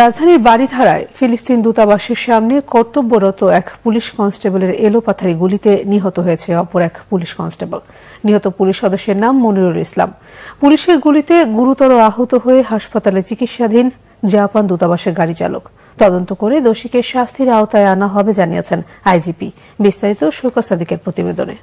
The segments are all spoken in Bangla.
রাজধানীর বাড়িধারায় ফিলিস্তিন দূতাবাসের সামনে কর্তব্যরত এক পুলিশ কনস্টেবলের এলোপাথারি গুলিতে নিহত হয়েছে অপর এক পুলিশ কনস্টেবল নিহত পুলিশ সদস্যের নাম মনিরুল ইসলাম পুলিশের গুলিতে গুরুতর আহত হয়ে হাসপাতালে চিকিৎসাধীন জাপান দূতাবাসের গাড়ি চালক তদন্ত করে দোষীকে শাস্তির আওতায় আনা হবে জানিয়েছেন আইজিপি বিস্তারিত শোকা সাদিকের প্রতিবেদনে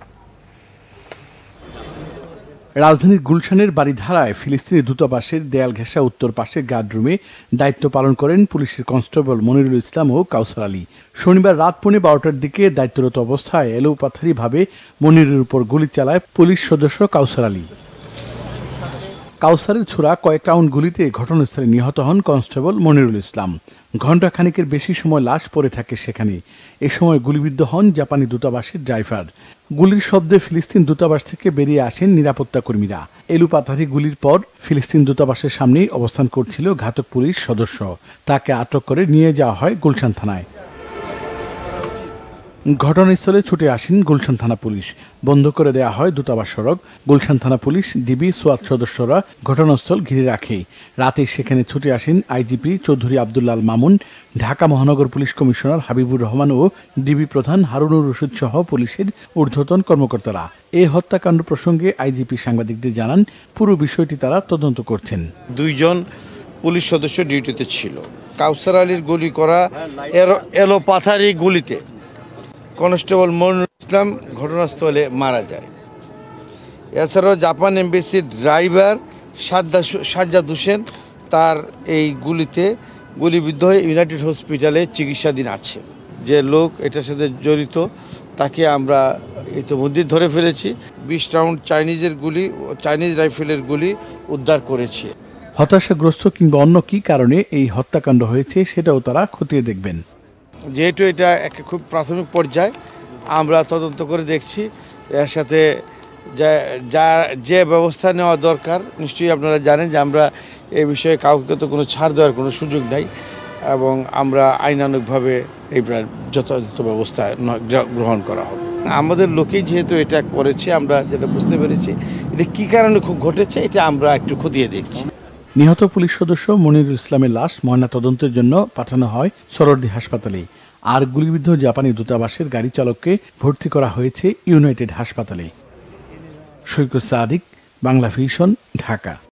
রাজধানীর গুলশানের বাড়িধারায় ফিলিস্তিনি দূতাবাসের দেয়াল ঘেঁষা উত্তর পাশে গার্ডরুমে দায়িত্ব পালন করেন পুলিশের কনস্টেবল মনিরুল ইসলাম ও কাউসার আলী শনিবার রাত পৌনে বারোটার দিকে দায়িত্বরত অবস্থায় এলোপাথারিভাবে মনিরের উপর গুলি চালায় পুলিশ সদস্য কাউসার আলী কাউসারের ছোড়া কয়েক রাউন্ড গুলিতে ঘটনাস্থলে নিহত হন কনস্টেবল মনিরুল ইসলাম ঘণ্টাখানিকের বেশি সময় লাশ পড়ে থাকে সেখানে এ সময় গুলিবিদ্ধ হন জাপানি দূতাবাসের ড্রাইভার গুলির শব্দে ফিলিস্তিন দূতাবাস থেকে বেরিয়ে আসেন নিরাপত্তা কর্মীরা এলুপাতারি গুলির পর ফিলিস্তিন দূতাবাসের সামনেই অবস্থান করছিল ঘাতক পুলিশ সদস্য তাকে আটক করে নিয়ে যাওয়া হয় গুলশান থানায় ঘটনাস্থলে ছুটে আসেন গুলশান থানা পুলিশ বন্ধ করে দেয়া হয় দূতাবাস সড়ক গুলশান থানা পুলিশ ডিবি সোয়াত সদস্যরা ঘটনাস্থল ঘিরে রাখে রাতে সেখানে ছুটে আসেন আইজিপি চৌধুরী আবদুল্লাল মামুন ঢাকা মহানগর পুলিশ কমিশনার হাবিবুর রহমান ও ডিবি প্রধান হারুনুর রশিদ সহ পুলিশের ঊর্ধ্বতন কর্মকর্তারা এ হত্যাকাণ্ড প্রসঙ্গে আইজিপি সাংবাদিকদের জানান পুরো বিষয়টি তারা তদন্ত করছেন দুইজন পুলিশ সদস্য ডিউটিতে ছিল কাউসার আলীর গুলি করা এলো পাথারি গুলিতে কনস্টেবল মনুর ইসলাম ঘটনাস্থলে মারা যায় এছাড়াও জাপান এমবেসির ড্রাইভার সাজ্জা সাজ্জাদ হোসেন তার এই গুলিতে গুলিবিদ্ধ হয়ে ইউনাইটেড হসপিটালে চিকিৎসাধীন আছে যে লোক এটার সাথে জড়িত তাকে আমরা ইতিমধ্যে ধরে ফেলেছি বিশ রাউন্ড চাইনিজের গুলি চাইনিজ রাইফেলের গুলি উদ্ধার করেছে হতাশাগ্রস্ত কিংবা অন্য কি কারণে এই হত্যাকাণ্ড হয়েছে সেটাও তারা খতিয়ে দেখবেন যেহেতু এটা এক খুব প্রাথমিক পর্যায় আমরা তদন্ত করে দেখছি এর সাথে যা যে ব্যবস্থা নেওয়া দরকার নিশ্চয়ই আপনারা জানেন যে আমরা এই বিষয়ে কাউকে তো কোনো ছাড় দেওয়ার কোনো সুযোগ নাই এবং আমরা আইনানুগভাবে এই যথাযথ ব্যবস্থা গ্রহণ করা হবে আমাদের লোকেই যেহেতু এটা করেছে আমরা যেটা বুঝতে পেরেছি এটা কী কারণে ঘটেছে এটা আমরা একটু খতিয়ে দেখছি নিহত পুলিশ সদস্য মনিরুল ইসলামের লাশ ময়নাতদন্তের জন্য পাঠানো হয় সরদি হাসপাতালে আর গুলিবিদ্ধ জাপানি দূতাবাসের গাড়ি চালককে ভর্তি করা হয়েছে ইউনাইটেড হাসপাতালে সৈকত সাদিক বাংলা ভিশন ঢাকা